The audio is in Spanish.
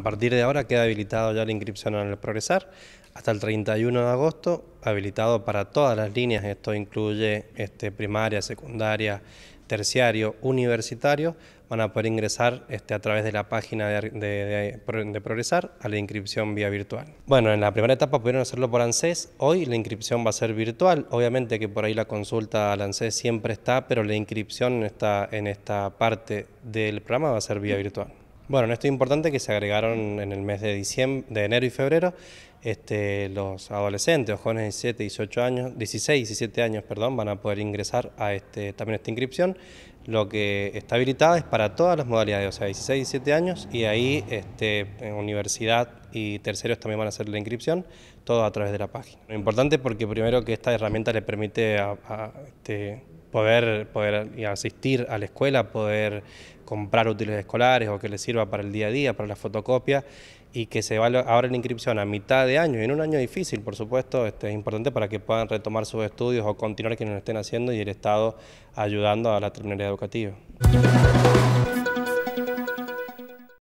A partir de ahora queda habilitado ya la inscripción en el progresar hasta el 31 de agosto, habilitado para todas las líneas, esto incluye este, primaria, secundaria, terciario, universitario, van a poder ingresar este, a través de la página de, Progresar a la inscripción vía virtual. Bueno, en la primera etapa pudieron hacerlo por ANSES, hoy la inscripción va a ser virtual, obviamente que por ahí la consulta al ANSES siempre está, pero la inscripción está en esta parte del programa va a ser vía virtual. Bueno, esto es importante que se agregaron en el mes de, diciembre, de enero y febrero este, los adolescentes, los jóvenes de 16 18 años, 16, 17 años, perdón, van a poder ingresar a este, también esta inscripción. Lo que está habilitado es para todas las modalidades, o sea, 16, y 17 años, y ahí este, en universidad y terceros también van a hacer la inscripción, todo a través de la página. Lo importante porque primero que esta herramienta le permite a, este, poder, poder asistir a la escuela, poder comprar útiles escolares o que les sirva para el día a día, para la fotocopia y que se va ahora la inscripción a mitad de año, y en un año difícil, por supuesto, este, es importante para que puedan retomar sus estudios o continuar quienes lo estén haciendo y el Estado ayudando a la terminalidad educativa.